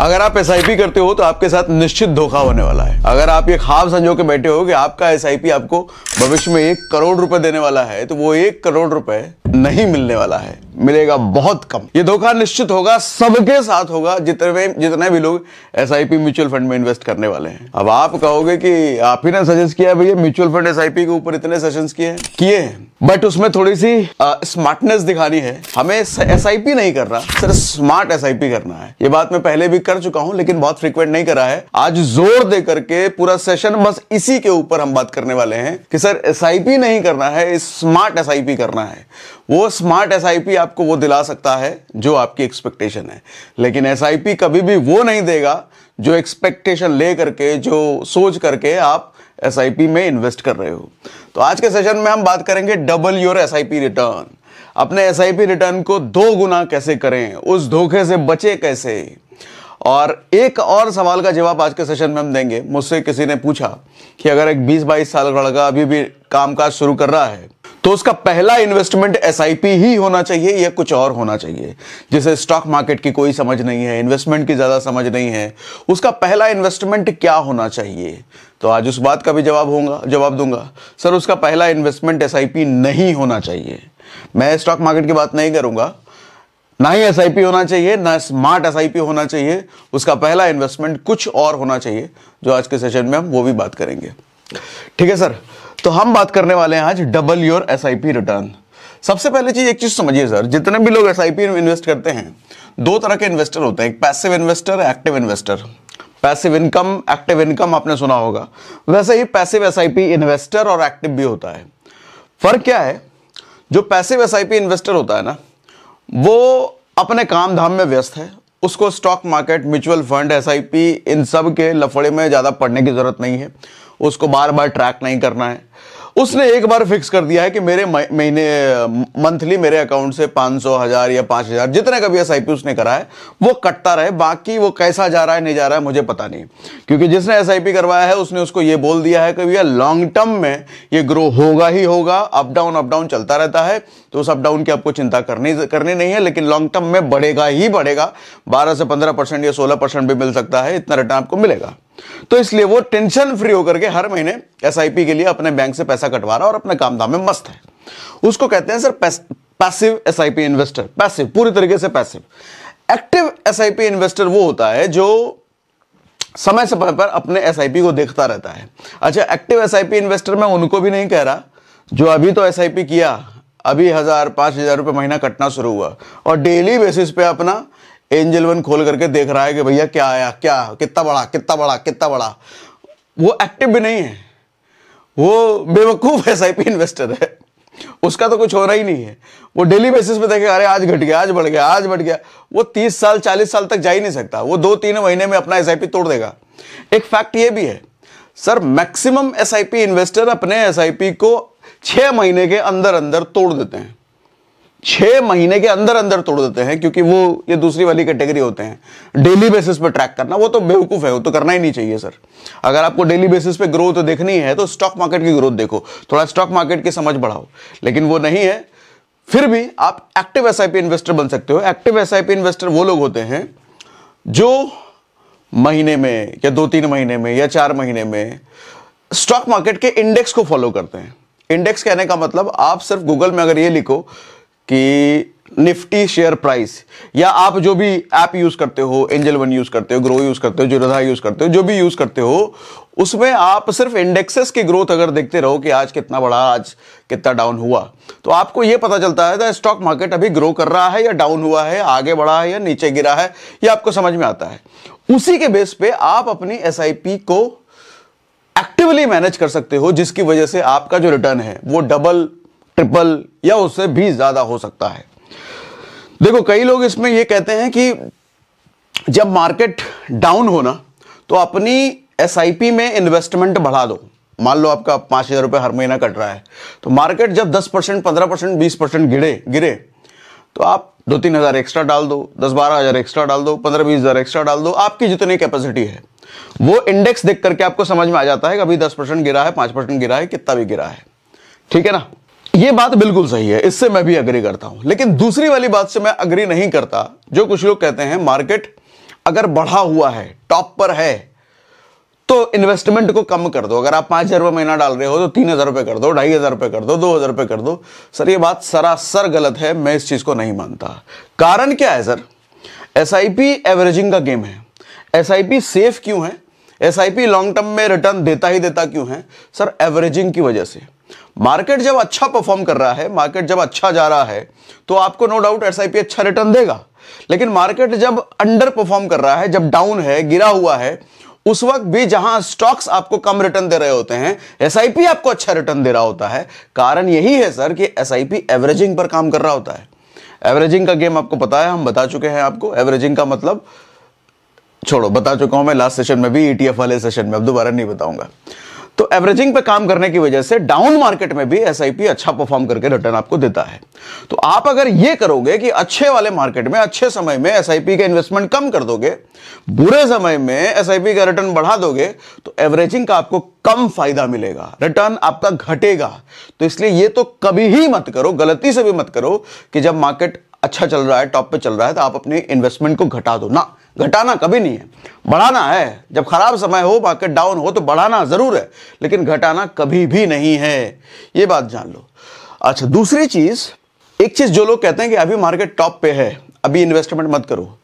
अगर आप एस करते हो तो आपके साथ निश्चित धोखा होने वाला है अगर आप ये खाब संजो के बैठे हो कि आपका एस आपको भविष्य में एक करोड़ रुपए देने वाला है तो वो एक करोड़ रुपए नहीं मिलने वाला है मिलेगा बहुत कम ये धोखा निश्चित होगा सबके साथ होगा जितने जितने भी लोग एस म्यूचुअल फंड में इन्वेस्ट करने वाले हैं अब आप कहोगे कि आप ही ने सजेस्ट किया भैया म्यूचुअल फंड एस के ऊपर इतने सेशन किए किए हैं बट उसमें थोड़ी सी स्मार्टनेस दिखानी है हमें एस नहीं करना सिर्फ स्मार्ट एस करना है ये बात मैं पहले भी कर चुका हूं लेकिन बहुत फ्रीक्वेंट नहीं करा है आज जोर दे करके पूरा सेशन बस इसी के ऊपर हम बात करने वाले हैं कि सर एस नहीं करना है स्मार्ट एस करना है वो स्मार्ट एस आपको वो दिला सकता है जो आपकी एक्सपेक्टेशन है लेकिन एस कभी भी वो नहीं देगा जो एक्सपेक्टेशन ले करके जो सोच करके आप एस में इन्वेस्ट कर रहे हो तो आज के सेशन में हम बात करेंगे डबल योर एस रिटर्न अपने एस रिटर्न को दो गुना कैसे करें उस धोखे से बचे कैसे और एक और सवाल का जवाब आज के सेशन में हम देंगे मुझसे किसी ने पूछा कि अगर एक 20-22 साल का लड़का अभी भी कामकाज शुरू कर रहा है तो उसका पहला इन्वेस्टमेंट एस ही होना चाहिए या कुछ और होना चाहिए जिसे स्टॉक मार्केट की कोई समझ नहीं है इन्वेस्टमेंट की ज़्यादा समझ नहीं है उसका पहला इन्वेस्टमेंट क्या होना चाहिए तो आज उस बात का भी जवाब होगा जवाब दूंगा सर उसका पहला इन्वेस्टमेंट एस नहीं होना चाहिए मैं स्टॉक मार्केट की बात नहीं करूंगा ना ही एस होना चाहिए ना स्मार्ट एस होना चाहिए उसका पहला इन्वेस्टमेंट कुछ और होना चाहिए जो आज के सेशन में हम वो भी बात करेंगे ठीक है सर तो हम बात करने वाले हैं आज डबल योर एस रिटर्न सबसे पहले चीज एक चीज समझिए सर जितने भी लोग एस में इन्वेस्ट करते हैं दो तरह के इन्वेस्टर होते हैं एक passive investor active investor passive income active income आपने सुना होगा वैसे ही पैसिव एस इन्वेस्टर और एक्टिव भी होता है फर्क क्या है जो पैसिव एस इन्वेस्टर होता है ना वो अपने काम धाम में व्यस्त है उसको स्टॉक मार्केट म्यूचुअल फंड एस इन सब के लफड़े में ज़्यादा पढ़ने की ज़रूरत नहीं है उसको बार बार ट्रैक नहीं करना है उसने एक बार फिक्स कर दिया है कि मेरे महीने मंथली मेरे अकाउंट से पांच सौ हज़ार या पांच हज़ार जितने का भी एस उसने करा है वो कटता रहे बाकी वो कैसा जा रहा है नहीं जा रहा है मुझे पता नहीं क्योंकि जिसने एस करवाया है उसने उसको ये बोल दिया है कि भैया लॉन्ग टर्म में ये ग्रो होगा ही होगा अप डाउन अप डाउन चलता रहता है तो उस अपडाउन की आपको चिंता करनी करनी नहीं है लेकिन लॉन्ग टर्म में बढ़ेगा ही बढ़ेगा बारह से पंद्रह परसेंट या सोलह परसेंट भी मिल सकता है इतना रिटर्न आपको मिलेगा तो इसलिए वो टेंशन फ्री होकर के हर महीने एस के लिए अपने बैंक से पैसा कटवा रहा और अपने काम धाम में मस्त है उसको कहते हैं सर पैसिव एस इन्वेस्टर पैसिव पूरी तरीके से पैसिव एक्टिव एस इन्वेस्टर वो होता है जो समय समय पर अपने एस को देखता रहता है अच्छा एक्टिव एस इन्वेस्टर मैं उनको भी नहीं कह रहा जो अभी तो एस किया अभी हज़ार पांच हज़ार रुपये महीना कटना शुरू हुआ और डेली बेसिस पे अपना एंजल वन खोल करके देख रहा है कि भैया क्या आया क्या कितना बड़ा कितना बड़ा कितना बड़ा वो एक्टिव भी नहीं है वो बेवकूफ़ एस आई इन्वेस्टर है उसका तो कुछ हो रहा ही नहीं है वो डेली बेसिस पे देखेगा अरे आज घट गया आज बढ़ गया आज बढ़ गया वो तीस साल चालीस साल तक जा ही नहीं सकता वो दो तीन महीने में अपना एस तोड़ देगा एक फैक्ट ये भी है सर मैक्सिमम एस इन्वेस्टर अपने एस को छह महीने के अंदर अंदर तोड़ देते हैं छह महीने के अंदर अंदर तोड़ देते हैं क्योंकि वो ये दूसरी वाली कैटेगरी होते हैं डेली बेसिस पे ट्रैक करना वो तो बेवकूफ़ है वो तो करना ही नहीं चाहिए सर अगर आपको डेली बेसिस पे ग्रोथ देखनी है तो स्टॉक मार्केट की ग्रोथ देखो थोड़ा स्टॉक मार्केट की समझ बढ़ाओ लेकिन वो नहीं है फिर भी आप एक्टिव एस इन्वेस्टर बन सकते हो एक्टिव एस इन्वेस्टर वो लोग होते हैं जो महीने में या दो तीन महीने में या चार महीने में स्टॉक मार्केट के इंडेक्स को फॉलो करते हैं इंडेक्स कहने का मतलब आप सिर्फ गूगल में अगर ये लिखो कि निफ्टी शेयर प्राइस या आप जो भी ऐप यूज करते हो एंजल वन यूज करते हो ग्रो यूज करते हो जुरधा यूज करते हो जो भी यूज करते हो उसमें आप सिर्फ इंडेक्सेस की ग्रोथ अगर देखते रहो कि आज कितना बढ़ा आज कितना डाउन हुआ तो आपको यह पता चलता है स्टॉक मार्केट अभी ग्रो कर रहा है या डाउन हुआ है आगे बढ़ा है या नीचे गिरा है यह आपको समझ में आता है उसी के बेस पे आप अपनी एस को एक्टिवली मैनेज कर सकते हो जिसकी वजह से आपका जो रिटर्न है वो डबल ट्रिपल या उससे भी ज़्यादा हो सकता है देखो कई लोग इसमें यह कहते हैं कि जब मार्केट डाउन होना तो अपनी एस में इन्वेस्टमेंट बढ़ा दो मान लो आपका पांच हज़ार रुपए हर महीना कट रहा है तो मार्केट जब दस परसेंट पंद्रह परसेंट बीस परसेंट गिरे गिरे तो आप दो तीन हज़ार एक्स्ट्रा डाल दो दस बारह हज़ार एक्स्ट्रा डाल दो पंद्रह बीस हज़ार एक्स्ट्रा डाल दो आपकी जितनी कैपेसिटी है वो इंडेक्स देख करके आपको समझ में आ जाता है कि अभी दस परसेंट गिरा है पांच परसेंट गिरा है कितना भी गिरा है ठीक है ना ये बात बिल्कुल सही है इससे मैं भी अग्री करता हूं लेकिन दूसरी वाली बात से मैं अग्री नहीं करता जो कुछ लोग कहते हैं मार्केट अगर बढ़ा हुआ है टॉप पर है तो इन्वेस्टमेंट को कम कर दो अगर आप पाँच हज़ार रुपये महीना डाल रहे हो तो तीन हज़ार रुपये कर दो ढाई हज़ार रुपये कर दो दो हज़ार रुपये कर दो सर ये बात सरासर गलत है मैं इस चीज़ को नहीं मानता कारण क्या है सर एस एवरेजिंग का गेम है एस सेफ क्यों है एस लॉन्ग टर्म में रिटर्न देता ही देता क्यों है सर एवरेजिंग की वजह से मार्केट जब अच्छा परफॉर्म कर रहा है मार्केट जब अच्छा जा रहा है तो आपको नो डाउट एस अच्छा रिटर्न देगा लेकिन मार्केट जब अंडर परफॉर्म कर रहा है जब डाउन है गिरा हुआ है उस वक्त भी जहां स्टॉक्स आपको कम रिटर्न दे रहे होते हैं एस आपको अच्छा रिटर्न दे रहा होता है कारण यही है सर कि एस एवरेजिंग पर काम कर रहा होता है एवरेजिंग का गेम आपको पता है हम बता चुके हैं आपको एवरेजिंग का मतलब छोड़ो बता चुका हूं मैं लास्ट सेशन में भी ईटीएफ e वाले सेशन में अब दोबारा नहीं बताऊंगा तो एवरेजिंग पे काम करने की वजह से डाउन मार्केट में भी एस अच्छा परफॉर्म करके रिटर्न आपको देता है तो आप अगर ये करोगे कि अच्छे वाले मार्केट में अच्छे समय में एसआईपी का इन्वेस्टमेंट कम कर दोगे बुरे समय में एसआईपी का रिटर्न बढ़ा दोगे तो एवरेजिंग का आपको कम फायदा मिलेगा रिटर्न आपका घटेगा तो इसलिए यह तो कभी ही मत करो गलती से भी मत करो कि जब मार्केट अच्छा चल रहा है टॉप पे चल रहा है तो आप अपने इन्वेस्टमेंट को घटा दो ना घटाना कभी नहीं है बढ़ाना है जब खराब समय हो मार्केट डाउन हो तो बढ़ाना ज़रूर है लेकिन घटाना कभी भी नहीं है ये बात जान लो अच्छा दूसरी चीज़ एक चीज़ जो लोग कहते हैं कि अभी मार्केट टॉप पे है अभी इन्वेस्टमेंट मत करो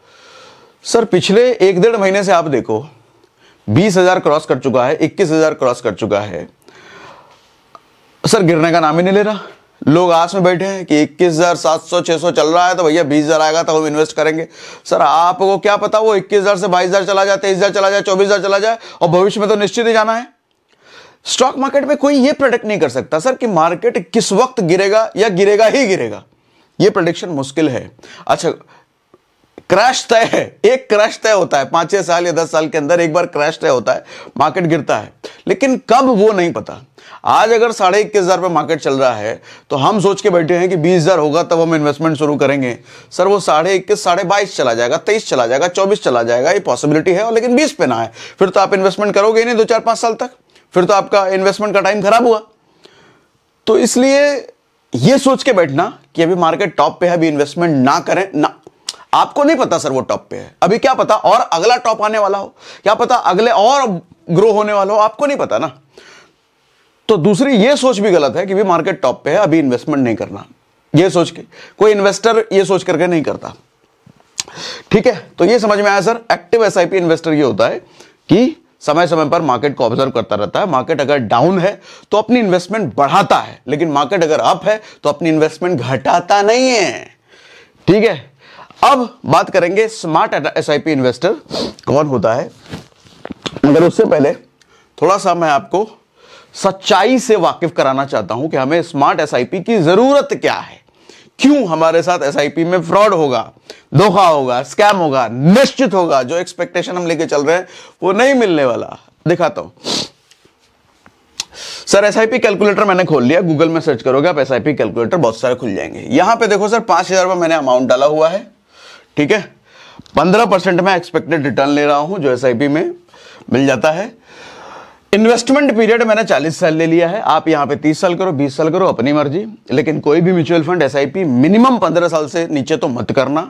सर पिछले एक डेढ़ महीने से आप देखो बीस हज़ार क्रॉस कर चुका है इक्कीस हज़ार क्रॉस कर चुका है सर गिरने का नाम ही नहीं ले रहा लोग आस में बैठे हैं कि इक्कीस हज़ार सात सौ छह सौ चल रहा है तो भैया बीस हज़ार आएगा तो हम इन्वेस्ट करेंगे सर आपको क्या पता वो इक्कीस हज़ार से बाईस हज़ार चला जाए तेईस हज़ार चला जाए चौबीस हज़ार चला जाए और भविष्य में तो निश्चित ही जाना है स्टॉक मार्केट में कोई ये प्रोडक्ट नहीं कर सकता सर कि मार्केट किस वक्त गिरेगा या गिरेगा ही गिरेगा ये प्रोडिक्शन मुश्किल है अच्छा क्रैश तय है एक क्रैश तय होता है पांच छह साल या दस साल के अंदर एक बार क्रैश तय होता है मार्केट गिरता है लेकिन कब वो नहीं पता आज अगर साढ़े इक्कीस हज़ार पर मार्केट चल रहा है तो हम सोच के बैठे हैं कि बीस हज़ार होगा तब हम इन्वेस्टमेंट शुरू करेंगे सर वो साढ़े इक्कीस साढ़े बाईस चला जाएगा तेईस चला जाएगा चौबीस चला जाएगा ये पॉसिबिलिटी है और लेकिन बीस पे ना है फिर तो आप इन्वेस्टमेंट करोगे नहीं दो चार पांच साल तक फिर तो आपका इन्वेस्टमेंट का टाइम खराब हुआ तो इसलिए ये सोच के बैठना कि अभी मार्केट टॉप पे है अभी इन्वेस्टमेंट ना करें ना आपको नहीं पता सर वो टॉप पे है अभी क्या पता और अगला टॉप आने वाला हो क्या पता अगले और ग्रो होने वाला हो आपको नहीं पता ना तो दूसरी ये सोच भी गलत है कि भी मार्केट टॉप पे है अभी इन्वेस्टमेंट नहीं करना ये सोच के कोई इन्वेस्टर ये सोच करके नहीं करता ठीक है तो ये समझ में आया सर एक्टिव एसआईपी इन्वेस्टर ये होता है कि समय समय पर मार्केट को ऑब्जर्व करता रहता है मार्केट अगर डाउन है तो अपनी इन्वेस्टमेंट बढ़ाता है लेकिन मार्केट अगर अप है तो अपनी इन्वेस्टमेंट घटाता नहीं है ठीक है अब बात करेंगे स्मार्ट एस इन्वेस्टर कौन होता है मगर उससे पहले थोड़ा सा मैं आपको सच्चाई से वाकिफ कराना चाहता हूं कि हमें स्मार्ट एस की जरूरत क्या है क्यों हमारे साथ एस में फ्रॉड होगा धोखा होगा स्कैम होगा निश्चित होगा जो एक्सपेक्टेशन हम लेके चल रहे हैं वो नहीं मिलने वाला दिखाता हूं sir S I P calculator मैंने खोल लिया गूगल में सर्च करोगे आप एस आई पी कैलकुलेटर बहुत सारे खुल जाएंगे यहां पे देखो सर पांच हजार मैंने अमाउंट डाला हुआ है ठीक है पंद्रह परसेंट मैं एक्सपेक्टेड रिटर्न ले रहा हूं जो एस आई पी में मिल जाता है इन्वेस्टमेंट पीरियड मैंने 40 साल ले लिया है आप यहाँ पे 30 साल करो 20 साल करो अपनी मर्जी लेकिन कोई भी म्यूचुअल फंड एस मिनिमम 15 साल से नीचे तो मत करना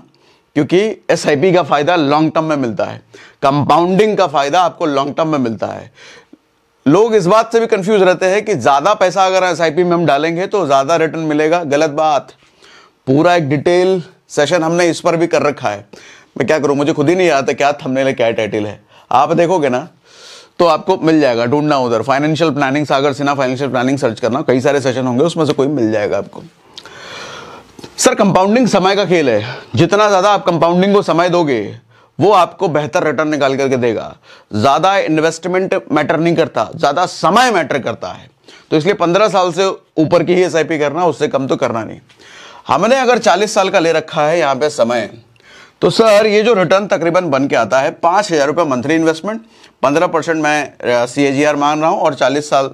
क्योंकि एस का फायदा लॉन्ग टर्म में मिलता है कंपाउंडिंग का फायदा आपको लॉन्ग टर्म में मिलता है लोग इस बात से भी कंफ्यूज रहते हैं कि ज़्यादा पैसा अगर एस में हम डालेंगे तो ज़्यादा रिटर्न मिलेगा गलत बात पूरा एक डिटेल सेशन हमने इस पर भी कर रखा है मैं क्या करूं मुझे खुद ही नहीं आता क्या थमने है क्या टाइटिल है आप देखोगे ना तो आपको मिल जाएगा ढूंढना उधर financial planning Sagar Sinha financial planning search करना कई सारे सेशन होंगे उसमें से कोई मिल जाएगा आपको सर कंपाउंडिंग समय का खेल है जितना ज़्यादा आप कंपाउंडिंग को समय दोगे वो आपको बेहतर रिटर्न निकाल करके देगा ज़्यादा इन्वेस्टमेंट मैटर नहीं करता ज़्यादा समय मैटर करता है तो इसलिए पंद्रह साल से ऊपर की ही एस करना उससे कम तो करना नहीं हमने अगर चालीस साल का ले रखा है यहाँ पे समय तो सर ये जो रिटर्न तकरीबन बन के आता है पांच हज़ार रुपए मंथली इन्वेस्टमेंट पंद्रह परसेंट मैं सी ए जी आर मांग रहा हूं और चालीस साल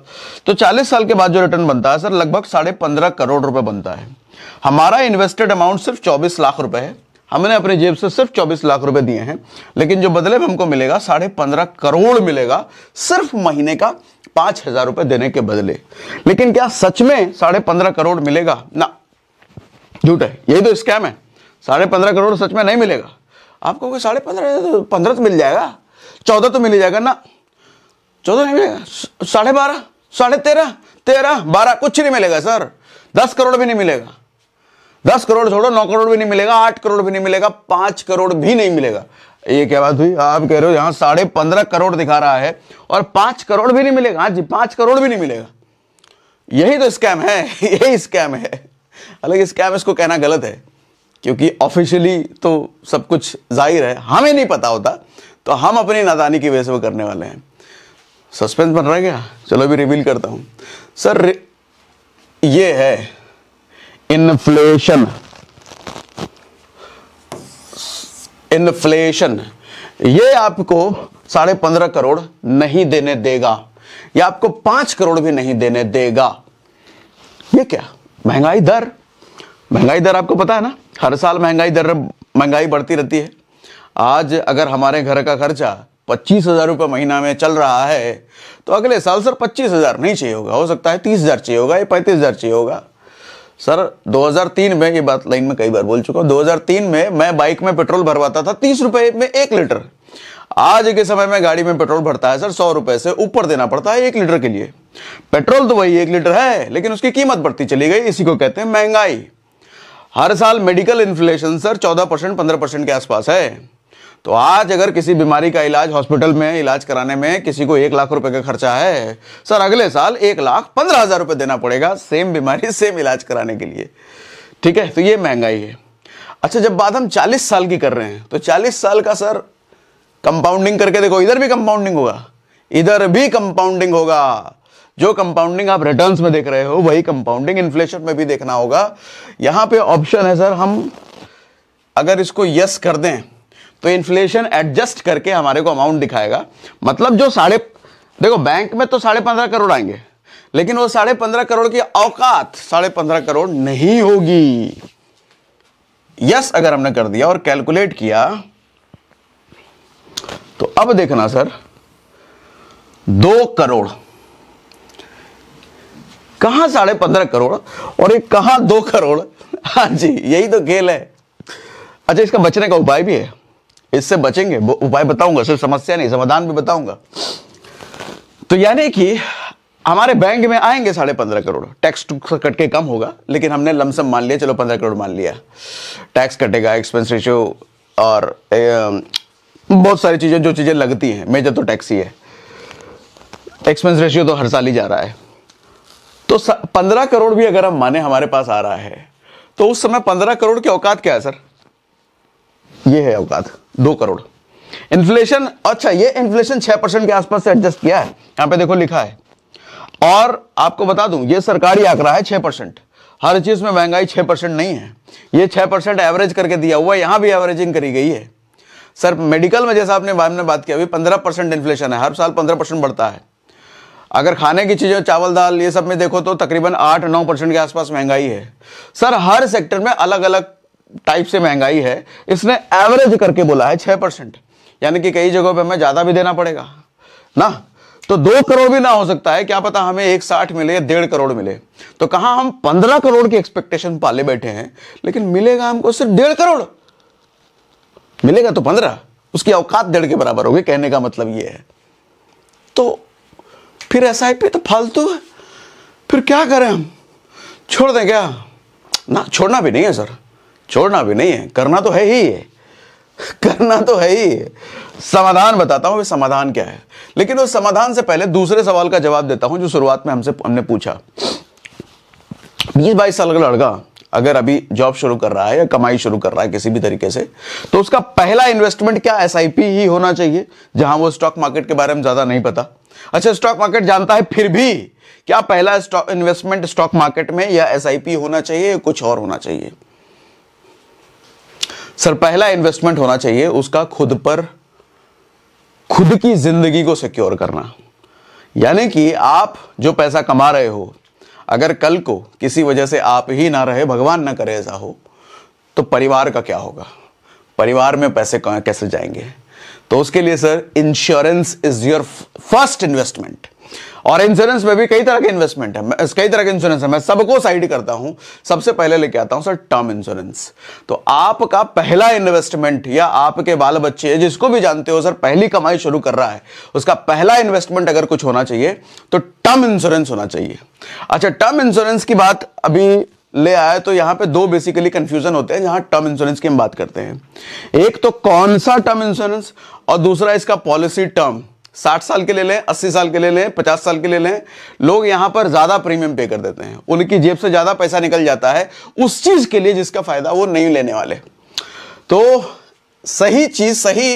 तो चालीस साल के बाद जो रिटर्न बनता है सर लगभग साढ़े पंद्रह करोड़ रुपए बनता है हमारा इन्वेस्टेड अमाउंट सिर्फ चौबीस लाख रुपए है हमने अपनी जेब से सिर्फ चौबीस लाख रुपए दिए हैं लेकिन जो बदले में हमको मिलेगा साढ़े पंद्रह करोड़ मिलेगा सिर्फ महीने का पांच हजार रुपए देने के बदले लेकिन क्या सच में साढ़े पंद्रह करोड़ मिलेगा ना झूठ है यही तो स्कैम है साढ़े पंद्रह करोड़ सच में नहीं मिलेगा आपको कहोगे साढ़े पंद्रह पंद्रह तो मिल जाएगा चौदह तो मिल जाएगा ना चौदह नहीं मिलेगा साढ़े बारह साढ़े तेरह तेरह बारह कुछ नहीं मिलेगा सर दस करोड़ भी नहीं मिलेगा दस करोड़ छोड़ो नौ करोड़ भी नहीं मिलेगा आठ करोड़ भी नहीं मिलेगा पाँच करोड़ भी नहीं मिलेगा ये क्या बात हुई आप कह रहे हो यहाँ साढ़े पंद्रह करोड़ दिखा रहा है और पाँच करोड़ भी नहीं मिलेगा हाँ जी पाँच करोड़ भी नहीं मिलेगा यही तो स्कैम है यही स्कैम है अलग स्कैम इसको कहना गलत है क्योंकि ऑफिशियली तो सब कुछ जाहिर है हमें नहीं पता होता तो हम अपनी नादानी की वजह से वो करने वाले हैं सस्पेंस बन रहा है क्या चलो अभी रिवील करता हूं सर ये है इन्फ्लेशन इन्फ्लेशन ये आपको साढ़े पंद्रह करोड़ नहीं देने देगा या आपको पांच करोड़ भी नहीं देने देगा ये क्या महंगाई दर महंगाई दर आपको पता है ना हर साल महंगाई दर महंगाई बढ़ती रहती है आज अगर हमारे घर का खर्चा पच्चीस हज़ार रुपये महीना में चल रहा है तो अगले साल सर पच्चीस हज़ार नहीं चाहिए होगा हो सकता है तीस हज़ार चाहिए होगा या पैंतीस हज़ार चाहिए होगा सर 2003 में ये बात लाइन में कई बार बोल चुका हूँ 2003 में मैं बाइक में पेट्रोल भरवाता था तीस रुपए में एक लीटर आज के समय में गाड़ी में पेट्रोल भरता है सर सौ रुपए से ऊपर देना पड़ता है एक लीटर के लिए पेट्रोल तो वही एक लीटर है लेकिन उसकी कीमत बढ़ती चली गई इसी को कहते हैं महंगाई हर साल मेडिकल इन्फ्लेशन सर चौदह परसेंट पंद्रह परसेंट के आसपास है तो आज अगर किसी बीमारी का इलाज हॉस्पिटल में इलाज कराने में किसी को एक लाख रुपए का खर्चा है सर अगले साल एक लाख पंद्रह हजार रुपये देना पड़ेगा सेम बीमारी सेम इलाज कराने के लिए ठीक है तो ये महंगाई है अच्छा जब बात हम चालीस साल की कर रहे हैं तो चालीस साल का सर कंपाउंडिंग करके देखो इधर भी कंपाउंडिंग होगा इधर भी कंपाउंडिंग होगा जो कंपाउंडिंग आप रिटर्न्स में देख रहे हो वही कंपाउंडिंग इन्फ्लेशन में भी देखना होगा यहां पे ऑप्शन है सर हम अगर इसको यस कर दें तो इन्फ्लेशन एडजस्ट करके हमारे को अमाउंट दिखाएगा मतलब जो साढ़े देखो बैंक में तो साढ़े पंद्रह करोड़ आएंगे लेकिन वो साढ़े पंद्रह करोड़ की औकात साढ़े पंद्रह करोड़ नहीं होगी यस अगर हमने कर दिया और कैलकुलेट किया तो अब देखना सर दो करोड़ कहां साढ़े पंद्रह करोड़ और एक कहां दो करोड़ हाँ जी यही तो खेल है अच्छा इसका बचने का उपाय भी है इससे बचेंगे उपाय बताऊंगा सिर्फ समस्या नहीं समाधान भी बताऊंगा तो यानी कि हमारे बैंक में आएंगे साढ़े पंद्रह करोड़ टैक्स कट के कम होगा लेकिन हमने लमसम मान लिया चलो पंद्रह करोड़ मान लिया टैक्स कटेगा एक्सपेंस रेशियो और बहुत सारी चीज़ें जो चीज़ें लगती हैं मेजर तो टैक्स ही है एक्सपेंस रेशियो तो हर साल ही जा रहा है तो पंद्रह करोड़ भी अगर हम माने हमारे पास आ रहा है तो उस समय पंद्रह करोड़ के औकात क्या है सर ये है औकात दो करोड़ इन्फ्लेशन अच्छा ये इन्फ्लेशन छह परसेंट के आसपास से एडजस्ट किया है यहां पे देखो लिखा है और आपको बता दूं ये सरकारी आंकड़ा है छह परसेंट हर चीज में महंगाई छह परसेंट नहीं है ये छह परसेंट एवरेज करके दिया हुआ है यहां भी एवरेजिंग करी गई है सर मेडिकल में जैसा आपने बात किया अभी पंद्रह परसेंट इन्फ्लेशन है हर साल पंद्रह परसेंट बढ़ता है अगर खाने की चीज़ें चावल दाल ये सब में देखो तो तकरीबन आठ नौ परसेंट के आसपास महंगाई है सर हर सेक्टर में अलग अलग टाइप से महंगाई है इसने एवरेज करके बोला है छह परसेंट यानी कि कई जगहों पे हमें ज़्यादा भी देना पड़ेगा ना तो दो करोड़ भी ना हो सकता है क्या पता हमें एक साठ मिले या डेढ़ करोड़ मिले तो कहा हम पंद्रह करोड़ की एक्सपेक्टेशन पाले बैठे हैं लेकिन मिलेगा हमको सिर्फ डेढ़ करोड़ मिलेगा तो पंद्रह उसकी औकात डेढ़ के बराबर होगी कहने का मतलब यह है तो फिर एस आई पी तो फालतू है फिर क्या करें हम छोड़ दें क्या ना छोड़ना भी नहीं है सर छोड़ना भी नहीं है करना तो है ही है करना तो है ही है समाधान बताता हूं समाधान क्या है लेकिन उस समाधान से पहले दूसरे सवाल का जवाब देता हूं जो शुरुआत में हमसे हमने पूछा बीस बाईस साल का लड़का अगर अभी जॉब शुरू कर रहा है या कमाई शुरू कर रहा है किसी भी तरीके से तो उसका पहला इन्वेस्टमेंट क्या एस ही होना चाहिए जहां वो स्टॉक मार्केट के बारे में ज़्यादा नहीं पता अच्छा स्टॉक मार्केट जानता है फिर भी क्या पहला स्टॉक इन्वेस्टमेंट स्टॉक मार्केट में या एस होना चाहिए कुछ और होना चाहिए सर पहला इन्वेस्टमेंट होना चाहिए उसका खुद पर खुद की जिंदगी को सिक्योर करना यानी कि आप जो पैसा कमा रहे हो अगर कल को किसी वजह से आप ही ना रहे भगवान ना करे ऐसा हो तो परिवार का क्या होगा परिवार में पैसे कैसे जाएंगे तो उसके लिए sir insurance is your first investment और इंश्योरेंस में भी कई तरह के इन्वेस्टमेंट है कई तरह के इंश्योरेंस है मैं सबको साइड करता हूं सबसे पहले लेके आता हूं सर टर्म इंश्योरेंस तो आपका पहला इन्वेस्टमेंट या आपके बाल बच्चे जिसको भी जानते हो सर पहली कमाई शुरू कर रहा है उसका पहला इन्वेस्टमेंट अगर कुछ होना चाहिए तो टर्म इंश्योरेंस होना चाहिए अच्छा टर्म इंश्योरेंस की बात अभी ले आए तो यहां पे दो बेसिकली कंफ्यूजन होते हैं जहां टर्म इंश्योरेंस की हम बात करते हैं एक तो कौन सा टर्म इंश्योरेंस और दूसरा इसका पॉलिसी टर्म 60 साल के ले लें अस्सी साल के ले लें पचास साल के ले लें लोग यहां पर ज़्यादा प्रीमियम पे कर देते हैं उनकी जेब से ज़्यादा पैसा निकल जाता है उस चीज़ के लिए जिसका फ़ायदा वो नहीं लेने वाले तो सही चीज़ सही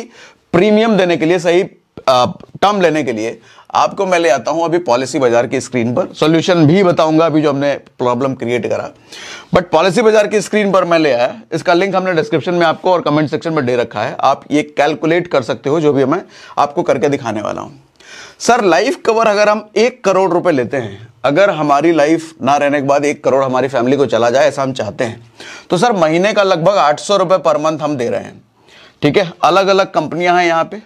प्रीमियम देने के लिए सही टर्म लेने के लिए आपको मैं ले आता हूं अभी पॉलिसी बाजार की स्क्रीन पर सॉल्यूशन भी बताऊंगा अभी जो हमने प्रॉब्लम क्रिएट करा बट पॉलिसी बाजार की स्क्रीन पर मैं ले आया इसका लिंक हमने डिस्क्रिप्शन में आपको और कमेंट सेक्शन में दे रखा है आप ये कैलकुलेट कर सकते हो जो भी मैं आपको करके दिखाने वाला हूं सर लाइफ कवर अगर हम एक करोड़ रुपए लेते हैं अगर हमारी लाइफ ना रहने के बाद एक करोड़ हमारी फैमिली को चला जाए ऐसा हम चाहते हैं तो सर महीने का लगभग आठ सौ पर मंथ हम दे रहे हैं ठीक है अलग अलग कंपनियां हैं यहाँ पे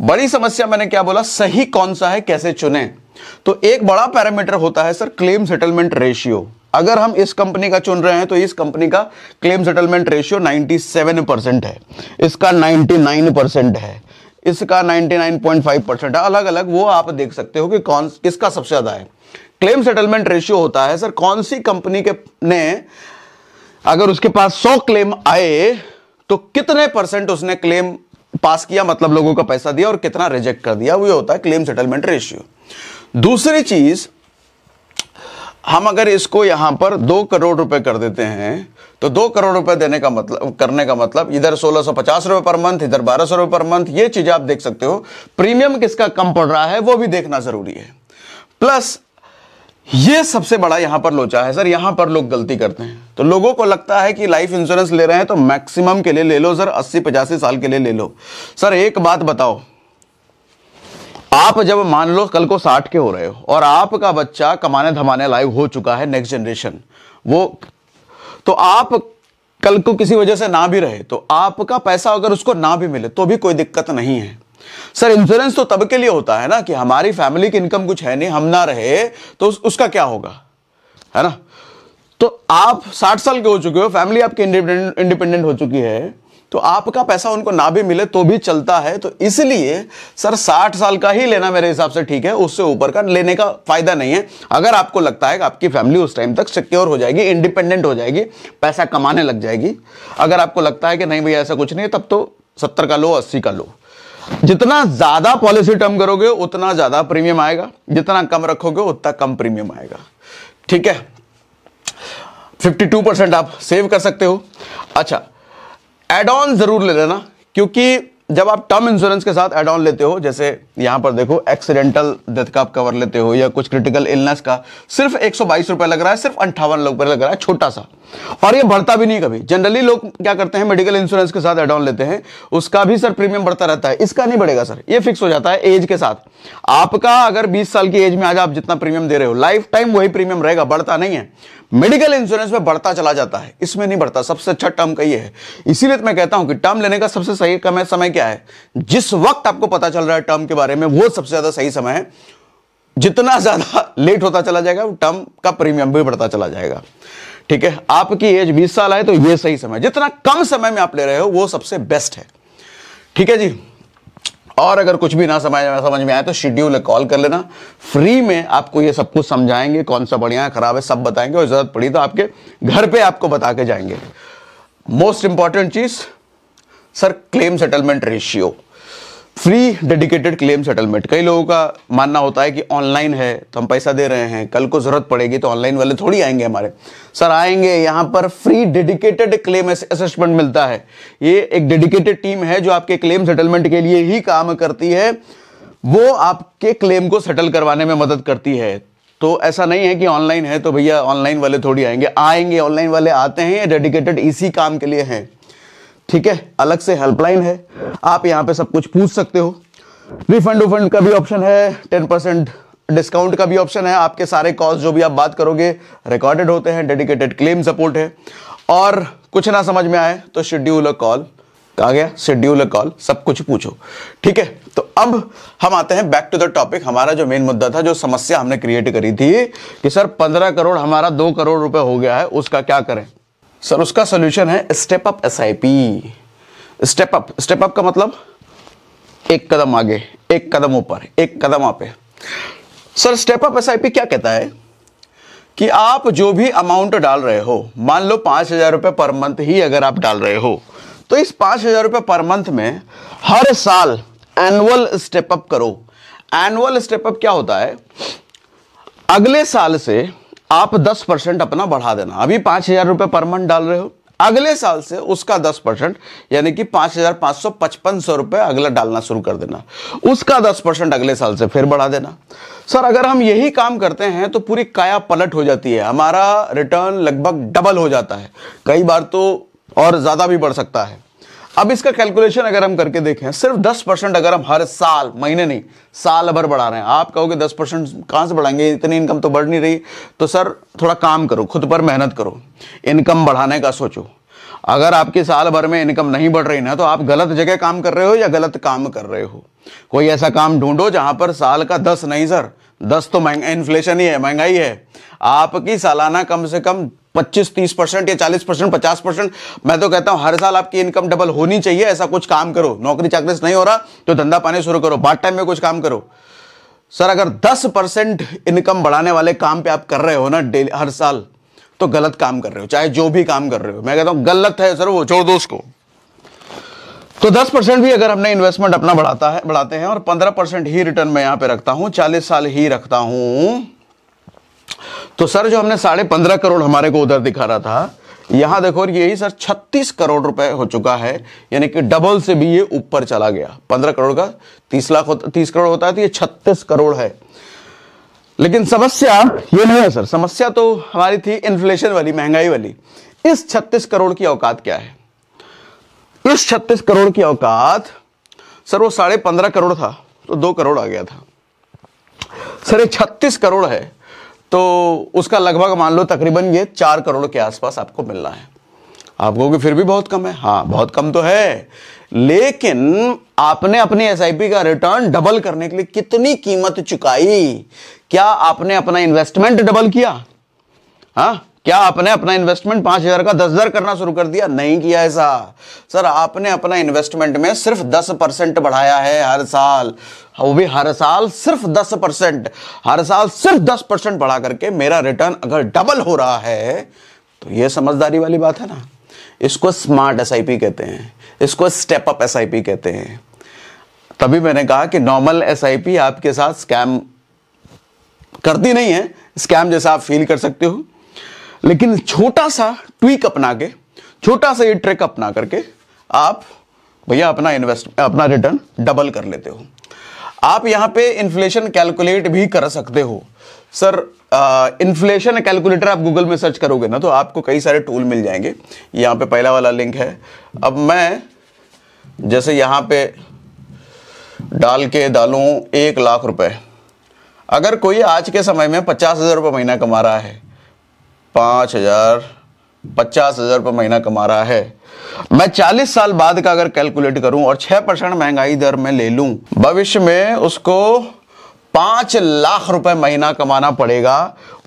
बड़ी समस्या मैंने क्या बोला सही कौन सा है कैसे चुने तो एक बड़ा पैरामीटर होता है सर क्लेम सेटलमेंट रेशियो अगर हम इस कंपनी का चुन रहे हैं तो इस कंपनी का क्लेम सेटलमेंट रेशियो 97 परसेंट है इसका 99 परसेंट है इसका 99.5 परसेंट है अलग अलग वो आप देख सकते हो कि कौन किसका सबसे ज़्यादा है क्लेम सेटलमेंट रेशियो होता है सर कौन सी कंपनी के ने अगर उसके पास 100 क्लेम आए तो कितने परसेंट उसने क्लेम पास किया मतलब लोगों का पैसा दिया और कितना रिजेक्ट कर दिया वो होता है क्लेम सेटलमेंट रेशियो दूसरी चीज हम अगर इसको यहां पर दो करोड़ रुपए कर देते हैं तो दो करोड़ रुपए देने का मतलब करने का मतलब इधर सोलह सौ पचास रुपए पर मंथ इधर बारह सौ रुपए पर मंथ ये चीज आप देख सकते हो प्रीमियम किसका कम पड़ रहा है वो भी देखना जरूरी है प्लस ये सबसे बड़ा यहां पर लोचा है सर यहां पर लोग गलती करते हैं तो लोगों को लगता है कि लाइफ इंश्योरेंस ले रहे हैं तो मैक्सिमम के लिए ले लो सर अस्सी पचासी साल के लिए ले लो सर एक बात बताओ आप जब मान लो कल को साठ के हो रहे हो और आपका बच्चा कमाने धमाने लाइव हो चुका है नेक्स्ट जनरेशन वो तो आप कल को किसी वजह से ना भी रहे तो आपका पैसा अगर उसको ना भी मिले तो भी कोई दिक्कत नहीं है सर इंश्योरेंस तो तब के लिए होता है ना कि हमारी फैमिली की इनकम कुछ है नहीं हम ना रहे तो उस, उसका क्या होगा है ना तो आप साठ साल के हो चुके हो फैमिली आपकी इंडिपेंडेंट हो चुकी है तो आपका पैसा उनको ना भी मिले तो भी चलता है तो इसलिए सर 60 साल का ही लेना मेरे हिसाब से ठीक है उससे ऊपर का लेने का फायदा नहीं है अगर आपको लगता है कि आपकी फैमिली उस टाइम तक सिक्योर हो जाएगी इंडिपेंडेंट हो जाएगी पैसा कमाने लग जाएगी अगर आपको लगता है कि नहीं भैया ऐसा कुछ नहीं है तब तो सत्तर का लो अस्सी का लो जितना ज्यादा पॉलिसी टर्म करोगे उतना ज्यादा प्रीमियम आएगा जितना कम रखोगे उतना कम प्रीमियम आएगा ठीक है 52 परसेंट आप सेव कर सकते हो अच्छा एड ऑन जरूर ले लेना क्योंकि जब आप टर्म इंश्योरेंस के साथ एड ऑन लेते हो जैसे यहां पर देखो एक्सीडेंटल डेथ का आप कवर लेते हो या कुछ क्रिटिकल इलनेस का सिर्फ एक रुपए लग रहा है सिर्फ अंठावन रुपए लग रहा है छोटा सा और ये बढ़ता भी नहीं कभी जनरली लोग क्या करते हैं मेडिकल इंश्योरेंस के साथ एड लेते हैं उसका भी सर प्रीमियम बढ़ता रहता है इसका नहीं बढ़ेगा सर ये फिक्स हो जाता है एज के साथ आपका अगर बीस साल की एज में आज आप जितना प्रीमियम दे रहे हो लाइफ टाइम वही प्रीमियम रहेगा बढ़ता नहीं है मेडिकल इंश्योरेंस में बढ़ता चला जाता है इसमें नहीं बढ़ता सबसे अच्छा टर्म का ये है इसीलिए तो मैं कहता हूं कि टर्म लेने का सबसे सही समय क्या है जिस वक्त आपको पता चल रहा है टर्म के बारे बारे में वो सबसे ज़्यादा सही समय है जितना ज़्यादा लेट होता चला जाएगा टर्म का प्रीमियम भी बढ़ता चला जाएगा ठीक है आपकी एज 20 साल आए तो ये सही समय जितना कम समय में आप ले रहे हो वो सबसे बेस्ट है ठीक है जी और अगर कुछ भी ना समझ समझ में आए तो शेड्यूल कॉल कर लेना फ्री में आपको ये सब कुछ समझाएंगे कौन सा बढ़िया है खराब है सब बताएंगे और ज़रूरत पड़ी तो आपके घर पे आपको बता के जाएंगे मोस्ट इंपॉर्टेंट चीज़ sir claim settlement ratio free dedicated claim settlement कई लोगों का मानना होता है कि ऑनलाइन है तो हम पैसा दे रहे हैं कल को ज़रूरत पड़ेगी तो ऑनलाइन वाले थोड़ी आएंगे हमारे सर आएंगे यहाँ पर फ्री डेडिकेटेड क्लेम असेसमेंट मिलता है ये एक डेडिकेटेड टीम है जो आपके क्लेम सेटलमेंट के लिए ही काम करती है वो आपके क्लेम को सेटल करवाने में मदद करती है तो ऐसा नहीं है कि ऑनलाइन है तो भैया ऑनलाइन वाले थोड़ी आएंगे आएंगे ऑनलाइन वाले आते हैं या डेडिकेटेड इसी काम के लिए हैं ठीक है अलग से हेल्पलाइन है आप यहाँ पे सब कुछ पूछ सकते हो रिफंड उफंड का भी ऑप्शन है टेन परसेंट डिस्काउंट का भी ऑप्शन है आपके सारे कॉस्ट जो भी आप बात करोगे रिकॉर्डेड होते हैं डेडिकेटेड क्लेम सपोर्ट है और कुछ ना समझ में आए तो शेड्यूल अ कॉल कहा गया शेड्यूल अ कॉल सब कुछ पूछो ठीक है तो अब हम आते हैं बैक टू द टॉपिक हमारा जो मेन मुद्दा था जो समस्या हमने क्रिएट करी थी कि सर पंद्रह करोड़ हमारा दो करोड़ रुपए हो गया है उसका क्या करें सर उसका सोल्यूशन है step up S I P step up step up का मतलब एक कदम आगे एक कदम ऊपर एक कदम आप sir step up S I P क्या कहता है कि आप जो भी अमाउंट डाल रहे हो मान लो पांच हज़ार रुपए पर मंथ ही अगर आप डाल रहे हो तो इस पांच हज़ार रुपये पर मंथ में हर साल एनुअल स्टेप अप करो एनुअल स्टेप अप क्या होता है अगले साल से आप दस परसेंट अपना बढ़ा देना अभी पांच हजार रुपये पर मंथ डाल रहे हो अगले साल से उसका दस परसेंट यानी कि पांच हजार पांच सौ पचपन सौ रुपए अगला डालना शुरू कर देना उसका दस परसेंट अगले साल से फिर बढ़ा देना सर अगर हम यही काम करते हैं तो पूरी काया पलट हो जाती है हमारा रिटर्न लगभग डबल हो जाता है कई बार तो और ज़्यादा भी बढ़ सकता है अब इसका कैलकुलेशन अगर हम करके देखें सिर्फ 10 परसेंट अगर हम हर साल महीने नहीं साल भर बढ़ा रहे हैं आप कहोगे 10 परसेंट कहां से बढ़ाएंगे इतनी इनकम तो बढ़ नहीं रही तो सर थोड़ा काम करो खुद पर मेहनत करो इनकम बढ़ाने का सोचो अगर आपकी साल भर में इनकम नहीं बढ़ रही ना तो आप गलत जगह काम कर रहे हो या गलत काम कर रहे हो कोई ऐसा काम ढूंढो जहां पर साल का दस नहीं सर दस तो महंगा इन्फ्लेशन ही है महंगाई है आपकी सालाना कम से कम पच्चीस तीस परसेंट या चालीस परसेंट पचास परसेंट मैं तो कहता हूं हर साल आपकी इनकम डबल होनी चाहिए ऐसा कुछ काम करो नौकरी चाकरी नहीं हो रहा तो धंधा पानी शुरू करो पार्ट टाइम में कुछ काम करो सर अगर दस परसेंट इनकम बढ़ाने वाले काम पे आप कर रहे हो ना डेली हर साल तो गलत काम कर रहे हो चाहे जो भी काम कर रहे हो मैं कहता हूं गलत है सर वो छोड़ दो उसको तो 10 परसेंट भी अगर हमने इन्वेस्टमेंट अपना बढ़ाता है बढ़ाते हैं और 15 परसेंट ही रिटर्न मैं यहां पे रखता हूं 40 साल ही रखता हूं तो सर जो हमने साढ़े पंद्रह करोड़ हमारे को उधर दिखा रहा था यहां देखो और यही सर छत्तीस करोड़ रुपए हो चुका है यानी कि डबल से भी ये ऊपर चला गया पंद्रह करोड़ का तीस लाख होता 30 करोड़ होता है तो ये छत्तीस करोड़ है लेकिन समस्या ये नहीं है सर समस्या तो हमारी थी इन्फ्लेशन वाली महंगाई वाली इस छत्तीस करोड़ की औकात क्या है इस छत्तीस करोड़ की औकात सर वो साढ़े पंद्रह करोड़ था तो दो करोड़ आ गया था सर ये छत्तीस करोड़ है तो उसका लगभग मान लो तकरीबन ये चार करोड़ के आसपास आपको मिल रहा है आप कहोगे फिर भी बहुत कम है हाँ बहुत कम तो है लेकिन आपने अपनी एस का रिटर्न डबल करने के लिए कितनी कीमत चुकाई क्या आपने अपना इन्वेस्टमेंट डबल किया हाँ क्या आपने अपना इन्वेस्टमेंट पांच हजार का दस हजार करना शुरू कर दिया नहीं किया ऐसा सर आपने अपना इन्वेस्टमेंट में सिर्फ दस परसेंट बढ़ाया है हर साल वो भी हर साल सिर्फ दस परसेंट हर साल सिर्फ दस परसेंट बढ़ा करके मेरा रिटर्न अगर डबल हो रहा है तो ये समझदारी वाली बात है ना इसको स्मार्ट एस कहते हैं इसको स्टेप अप एस कहते हैं तभी मैंने कहा कि नॉर्मल एस आपके साथ स्कैम करती नहीं है स्कैम जैसा आप फील कर सकते हो लेकिन छोटा सा ट्वीक अपना के छोटा सा ये ट्रिक अपना करके आप भैया अपना इन्वेस्ट अपना रिटर्न डबल कर लेते हो आप यहाँ पे इन्फ्लेशन कैलकुलेट भी कर सकते हो सर इन्फ्लेशन कैलकुलेटर आप गूगल में सर्च करोगे ना तो आपको कई सारे टूल मिल जाएंगे यहाँ पे पहला वाला लिंक है अब मैं जैसे यहाँ पे डाल के डालू एक लाख रुपए अगर कोई आज के समय में पचास हज़ार रुपये महीना कमा रहा है पाँच हज़ार पचास हज़ार रुपये महीना कमा रहा है मैं चालीस साल बाद का अगर कैलकुलेट करूं और छह परसेंट महंगाई दर में ले लूं भविष्य में उसको पांच लाख रुपए महीना कमाना पड़ेगा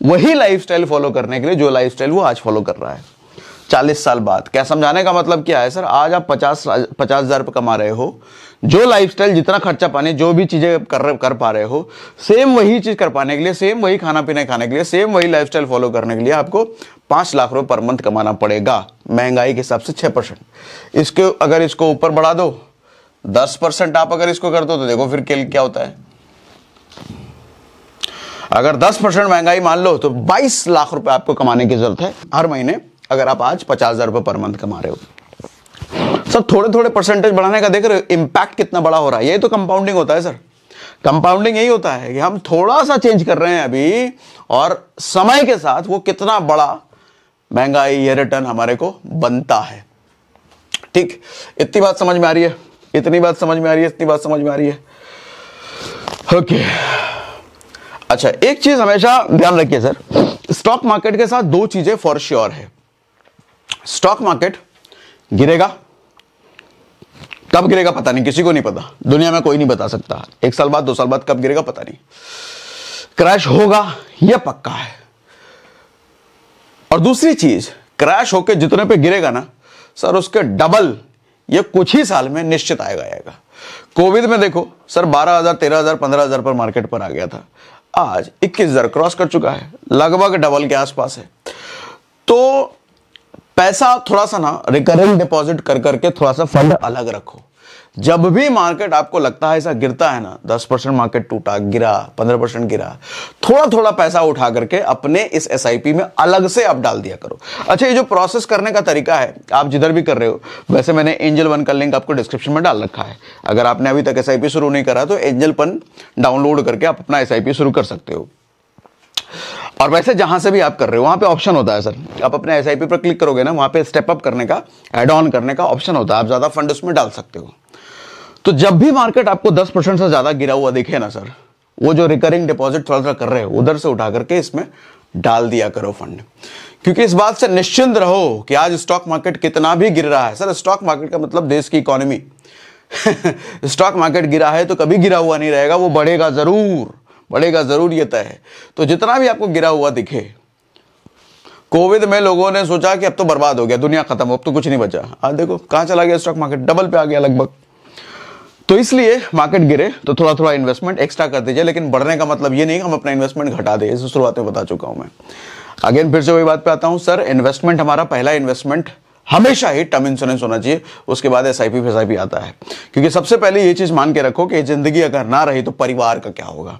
वही लाइफस्टाइल फॉलो करने के लिए जो लाइफस्टाइल वो आज फॉलो कर रहा है चालीस साल बाद क्या समझाने का मतलब क्या है सर आज आप पचास पचास हज़ार रुपये कमा रहे हो जो लाइफस्टाइल जितना खर्चा पाने जो भी चीज़ें कर कर पा रहे हो सेम वही चीज़ कर पाने के लिए सेम वही खाना पीना खाने के लिए सेम वही लाइफस्टाइल फॉलो करने के लिए आपको पांच लाख रुपए पर मंथ कमाना पड़ेगा महंगाई के हिसाब से छह परसेंट इसके अगर इसको ऊपर बढ़ा दो दस परसेंट आप अगर इसको कर दो तो देखो फिर क्या होता है अगर दस परसेंट महंगाई मान लो तो बाईस लाख रुपए आपको कमाने की जरूरत है हर महीने अगर आप आज पचास हजार रुपए पर मंथ कमा रहे हो सर थोड़े थोड़े परसेंटेज बढ़ाने का देख रहे हो इंपैक्ट कितना बड़ा हो रहा है यही तो कंपाउंडिंग होता है सर कंपाउंडिंग यही होता है कि हम थोड़ा सा चेंज कर रहे हैं अभी और समय के साथ वो कितना बड़ा महंगाई ये रिटर्न हमारे को बनता है ठीक इतनी बात समझ में आ रही है इतनी बात समझ में आ रही है इतनी बात समझ में आ रही है ओके अच्छा एक चीज हमेशा ध्यान रखिए सर स्टॉक मार्केट के साथ दो चीजें फॉर श्योर है स्टॉक मार्केट गिरेगा कब गिरेगा पता नहीं किसी को नहीं पता दुनिया में कोई नहीं बता सकता एक साल बाद दो साल बाद कब गिरेगा पता नहीं क्रैश होगा यह पक्का है और दूसरी चीज क्रैश होकर जितने पे गिरेगा ना सर उसके डबल ये कुछ ही साल में निश्चित आएगा आएगा कोविड में देखो सर 12000 13000 15000 पर मार्केट पर आ गया था आज 21000 क्रॉस कर चुका है लगभग डबल के आसपास है तो पैसा थोड़ा सा ना रिकरिंग डिपॉजिट कर करके थोड़ा सा फंड अलग रखो जब भी मार्केट आपको लगता है ऐसा गिरता है ना दस परसेंट मार्केट टूटा गिरा पंद्रह परसेंट गिरा थोड़ा थोड़ा पैसा उठा करके अपने इस एस में अलग से आप डाल दिया करो अच्छा ये जो प्रोसेस करने का तरीका है आप जिधर भी कर रहे हो वैसे मैंने एंजल वन का लिंक आपको डिस्क्रिप्शन में डाल रखा है अगर आपने अभी तक एस शुरू नहीं करा तो एंजल वन डाउनलोड करके आप अपना एस शुरू कर सकते हो और वैसे जहां से भी आप कर रहे हो वहां पे ऑप्शन होता है सर आप अपने एस पर क्लिक करोगे ना वहां पे स्टेप अप करने का एड ऑन करने का ऑप्शन होता है आप ज़्यादा फंड उसमें डाल सकते हो तो जब भी मार्केट आपको दस परसेंट से ज़्यादा गिरा हुआ दिखे ना सर वो जो रिकरिंग डिपॉजिट थोड़ा सा कर रहे हो उधर से उठा करके इसमें डाल दिया करो फंड क्योंकि इस बात से निश्चिंत रहो कि आज स्टॉक मार्केट कितना भी गिर रहा है सर स्टॉक मार्केट का मतलब देश की इकोनॉमी स्टॉक मार्केट गिरा है तो कभी गिरा हुआ नहीं रहेगा वो बढ़ेगा जरूर बढ़ेगा ज़रूर यह तय है तो जितना भी आपको गिरा हुआ दिखे कोविड में लोगों ने सोचा कि अब तो बर्बाद हो गया दुनिया खत्म अब तो कुछ नहीं बचा आज देखो कहां चला गया स्टॉक मार्केट डबल पे आ गया लगभग तो इसलिए मार्केट गिरे तो थोड़ा थोड़ा इन्वेस्टमेंट एक्स्ट्रा कर दीजिए लेकिन बढ़ने का मतलब ये नहीं कि हम अपना इन्वेस्टमेंट घटा दें शुरुआत में बता चुका हूं मैं अगेन फिर से वही बात पे आता हूँ सर इन्वेस्टमेंट हमारा पहला इन्वेस्टमेंट हमेशा ही टर्म इंश्योरेंस होना चाहिए उसके बाद एस आई पी आता है क्योंकि सबसे पहले ये चीज़ मान के रखो कि ज़िंदगी अगर ना रही तो परिवार का क्या होगा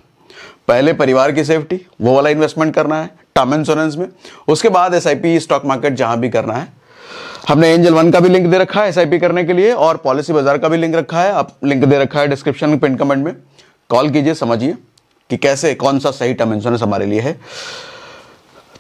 पहले परिवार की सेफ्टी वो वाला इन्वेस्टमेंट करना है टर्म इंश्योरेंस में उसके बाद एस स्टॉक मार्केट जहां भी करना है हमने एंजल वन का भी लिंक दे रखा है एस करने के लिए और पॉलिसी बाजार का भी लिंक रखा है आप लिंक दे रखा है डिस्क्रिप्शन पिन कमेंट में कॉल कीजिए समझिए कि कैसे कौन सा सही टर्म इंश्योरेंस हमारे लिए है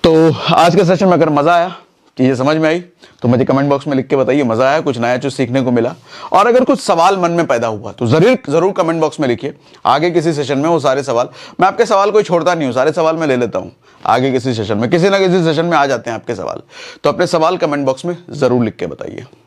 तो आज के सेशन में अगर मज़ा आया चीज़ें समझ में आई तो मुझे कमेंट बॉक्स में लिख के बताइए मज़ा आया कुछ नया चीज़ सीखने को मिला और अगर कुछ सवाल मन में पैदा हुआ तो ज़रूर ज़रूर कमेंट बॉक्स में लिखिए आगे किसी सेशन में वो सारे सवाल मैं आपके सवाल कोई छोड़ता नहीं हूँ सारे सवाल मैं ले लेता हूँ आगे किसी सेशन में किसी ना किसी सेशन में आ जाते हैं आपके सवाल तो अपने सवाल कमेंट बॉक्स में ज़रूर लिख के बताइए